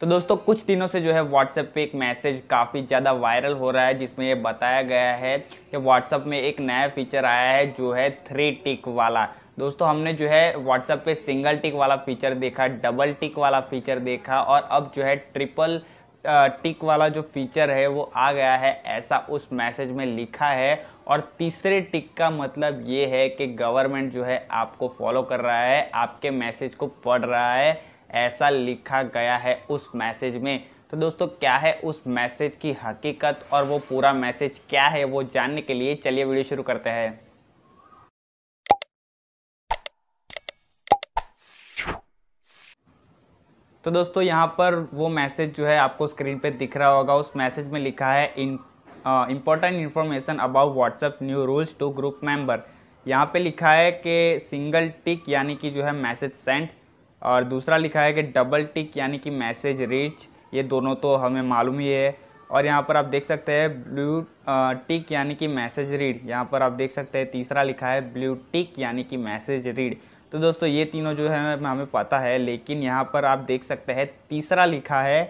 तो दोस्तों कुछ दिनों से जो है व्हाट्सएप पे एक मैसेज काफ़ी ज़्यादा वायरल हो रहा है जिसमें ये बताया गया है कि व्हाट्सएप में एक नया फीचर आया है जो है थ्री टिक वाला दोस्तों हमने जो है व्हाट्सएप पे सिंगल टिक वाला फीचर देखा डबल टिक वाला फीचर देखा और अब जो है ट्रिपल टिक वाला जो फीचर है वो आ गया है ऐसा उस मैसेज में लिखा है और तीसरे टिक का मतलब ये है कि गवर्नमेंट जो है आपको फॉलो कर रहा है आपके मैसेज को पढ़ रहा है ऐसा लिखा गया है उस मैसेज में तो दोस्तों क्या है उस मैसेज की हकीकत और वो पूरा मैसेज क्या है वो जानने के लिए चलिए वीडियो शुरू करते हैं तो दोस्तों यहाँ पर वो मैसेज जो है आपको स्क्रीन पे दिख रहा होगा उस मैसेज में लिखा है in important information about WhatsApp new rules to group member यहाँ पे लिखा है कि सिंगल टिक यानी कि जो है मैसेज सेंड और दूसरा लिखा है कि डबल टिक यानी कि मैसेज रीच ये दोनों तो हमें मालूम ही है और यहाँ पर आप देख सकते हैं ब्लू टिक यानी कि मैसेज रीड यहाँ पर आप देख सकते हैं तीसरा लिखा है ब्लू टिक यानी कि मैसेज रीड तो दोस्तों ये तीनों जो है हमें पता है लेकिन यहाँ पर आप देख सकते हैं तीसरा लिखा है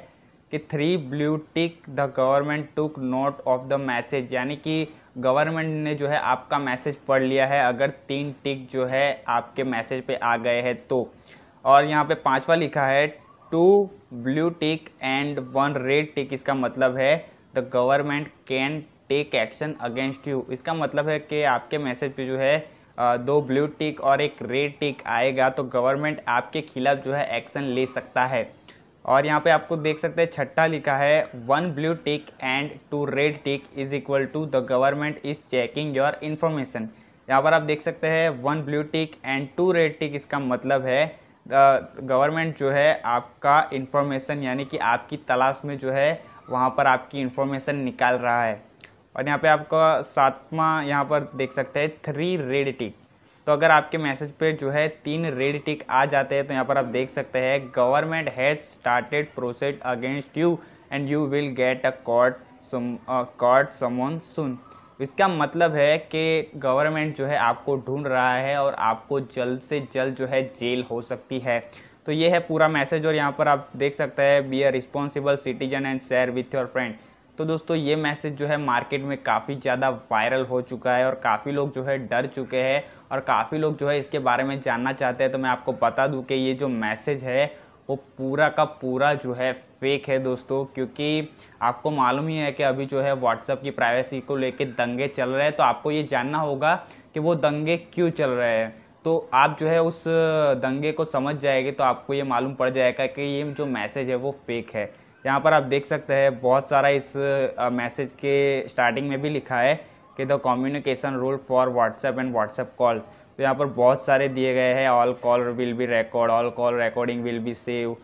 कि three blue tick the government took note of the message यानी कि गवर्नमेंट ने जो है आपका मैसेज पढ़ लिया है अगर तीन टिक जो है आपके मैसेज पे आ गए हैं तो और यहाँ पे पांचवा लिखा है two blue tick and one red tick इसका मतलब है the government can take action against you इसका मतलब है कि आपके मैसेज पे जो है दो ब्लू टिक और एक रेड टिक आएगा तो गवर्नमेंट आपके खिलाफ जो है एक्शन ले सकता है और यहाँ पे आपको देख सकते हैं छठा लिखा है one blue tick and two red tick is equal to the government is checking your information यहाँ पर आप देख सकते हैं one blue tick and two red tick इसका मतलब है गवर्नमेंट जो है आपका इन्फॉर्मेशन यानी कि आपकी तलाश में जो है वहाँ पर आपकी इन्फॉर्मेशन निकाल रहा है और यहाँ पे आपका सातवां यहाँ पर देख सकते हैं थ्री रेड टिक तो अगर आपके मैसेज पे जो है तीन रेड टिक आ जाते हैं तो यहाँ पर आप देख सकते हैं government has started proceed against you and you will get a court court summon soon इसका मतलब है कि गवर्नमेंट जो है आपको ढूंढ रहा है और आपको जल्द से जल्द जो है जेल हो सकती है तो ये है पूरा मैसेज और यहाँ पर आप देख सकते हैं be a responsible citizen and share with your friend तो दोस्तों ये मैसेज जो है मार्केट में काफ़ी ज़्यादा वायरल हो चुका है और काफ़ी लोग जो है डर चुके हैं और काफ़ी लोग जो है इसके बारे में जानना चाहते हैं तो मैं आपको बता दूं कि ये जो मैसेज है वो पूरा का पूरा जो है फेक है दोस्तों क्योंकि आपको मालूम ही है कि अभी जो है व्हाट्सअप की प्राइवेसी को लेकर दंगे चल रहे हैं तो आपको ये जानना होगा कि वो दंगे क्यों चल रहे हैं तो आप जो है उस दंगे को समझ जाएंगे तो आपको ये मालूम पड़ जाएगा कि ये जो मैसेज है वो फेक है यहाँ पर आप देख सकते हैं बहुत सारा इस मैसेज के स्टार्टिंग में भी लिखा है कि the communication rule for WhatsApp and WhatsApp calls तो यहाँ पर बहुत सारे दिए गए हैं all call will be record all call recording will be save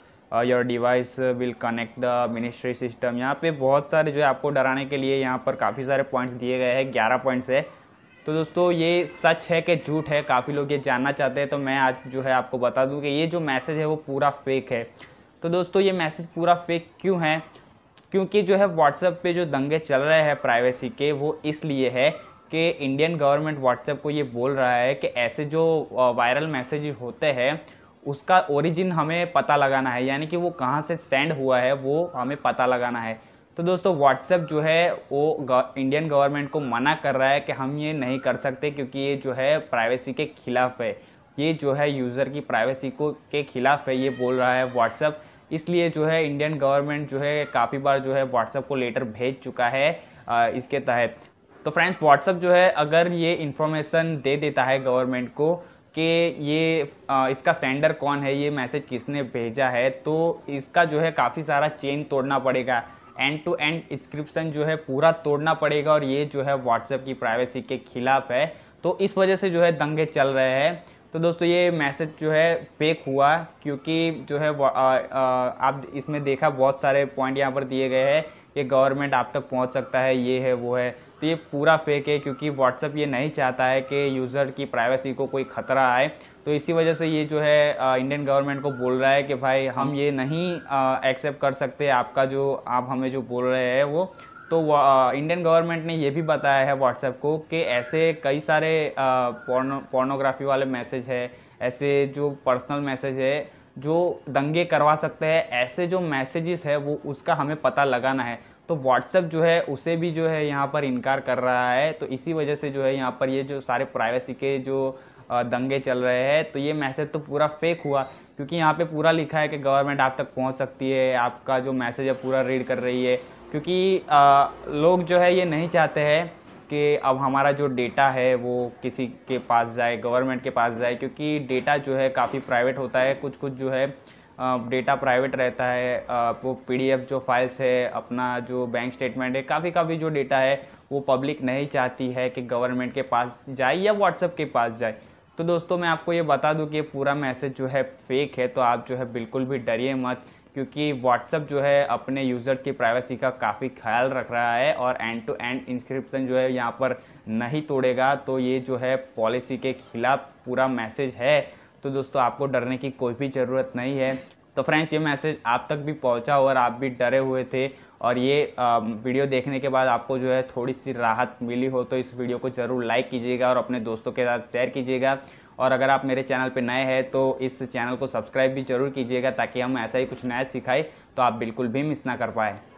your device will connect the ministry system यहाँ पे बहुत सारे जो है आपको डराने के लिए यहाँ पर काफ़ी सारे पॉइंट्स दिए गए हैं ग्यारह पॉइंट्स है तो दोस्तों ये सच है कि झूठ है काफ़ी लोग ये जानना चाहते हैं तो मैं आज जो है आपको बता दूँ कि ये जो मैसेज है वो पूरा फेक है तो दोस्तों ये मैसेज पूरा फेक क्यों है क्योंकि जो है व्हाट्सएप पे जो दंगे चल रहे हैं प्राइवेसी के वो इसलिए है कि इंडियन गवर्नमेंट व्हाट्सएप को ये बोल रहा है कि ऐसे जो वायरल मैसेज होते हैं उसका ओरिजिन हमें पता लगाना है यानी कि वो कहाँ से सेंड हुआ है वो हमें पता लगाना है तो दोस्तों व्हाट्सएप जो है वो इंडियन गवर्नमेंट को मना कर रहा है कि हम ये नहीं कर सकते क्योंकि ये जो है प्राइवेसी के खिलाफ है ये जो है यूज़र की प्राइवेसी को के खिलाफ है ये बोल रहा है व्हाट्सएप इसलिए जो है इंडियन गवर्नमेंट जो है काफ़ी बार जो है व्हाट्सएप को लेटर भेज चुका है इसके तहत तो फ्रेंड्स व्हाट्सअप जो है अगर ये इन्फॉर्मेशन दे देता है गवर्नमेंट को कि ये आ, इसका सेंडर कौन है ये मैसेज किसने भेजा है तो इसका जो है काफ़ी सारा चेन तोड़ना पड़ेगा एंड टू एंड डिस्क्रिप्शन जो है पूरा तोड़ना पड़ेगा और ये जो है व्हाट्सएप की प्राइवेसी के खिलाफ है तो इस वजह से जो है दंगे चल रहे हैं तो दोस्तों ये मैसेज जो है फेक हुआ क्योंकि जो है आ, आ, आप इसमें देखा बहुत सारे पॉइंट यहाँ पर दिए गए हैं कि गवर्नमेंट आप तक पहुँच सकता है ये है वो है तो ये पूरा फेक है क्योंकि व्हाट्सअप ये नहीं चाहता है कि यूज़र की प्राइवेसी को कोई ख़तरा आए तो इसी वजह से ये जो है इंडियन गवर्नमेंट को बोल रहा है कि भाई हम ये नहीं एक्सेप्ट कर सकते आपका जो आप हमें जो बोल रहे हैं वो तो इंडियन गवर्नमेंट ने ये भी बताया है व्हाट्सएप को कि ऐसे कई सारे पोर्नोग्राफी वाले मैसेज है ऐसे जो पर्सनल मैसेज है जो दंगे करवा सकते हैं ऐसे जो मैसेजेस है वो उसका हमें पता लगाना है तो व्हाट्सअप जो है उसे भी जो है यहाँ पर इनकार कर रहा है तो इसी वजह से जो है यहाँ पर ये जो सारे प्राइवेसी के जो दंगे चल रहे हैं तो ये मैसेज तो पूरा फेक हुआ क्योंकि यहाँ पे पूरा लिखा है कि गवर्नमेंट आप तक पहुँच सकती है आपका जो मैसेज है पूरा रीड कर रही है क्योंकि आ, लोग जो है ये नहीं चाहते हैं कि अब हमारा जो डेटा है वो किसी के पास जाए गवर्नमेंट के पास जाए क्योंकि डेटा जो है काफ़ी प्राइवेट होता है कुछ कुछ जो है डेटा प्राइवेट रहता है वो पीडीएफ जो फाइल्स है अपना जो बैंक स्टेटमेंट है काफ़ी काफ़ी जो डेटा है वो पब्लिक नहीं चाहती है कि गवर्नमेंट के पास जाए या व्हाट्सएप के पास जाए तो दोस्तों मैं आपको ये बता दूं कि पूरा मैसेज जो है फेक है तो आप जो है बिल्कुल भी डरिए मत क्योंकि व्हाट्सअप जो है अपने यूज़र्स की प्राइवेसी का काफ़ी ख्याल रख रहा है और एंड टू एंड इंस्क्रिप्शन जो है यहाँ पर नहीं तोड़ेगा तो ये जो है पॉलिसी के खिलाफ पूरा मैसेज है तो दोस्तों आपको डरने की कोई भी ज़रूरत नहीं है तो फ्रेंड्स ये मैसेज आप तक भी पहुंचा और आप भी डरे हुए थे और ये वीडियो देखने के बाद आपको जो है थोड़ी सी राहत मिली हो तो इस वीडियो को ज़रूर लाइक कीजिएगा और अपने दोस्तों के साथ शेयर कीजिएगा और अगर आप मेरे चैनल पर नए हैं तो इस चैनल को सब्सक्राइब भी जरूर कीजिएगा ताकि हम ऐसा ही कुछ नया सिखाए तो आप बिल्कुल भी मिस ना कर पाए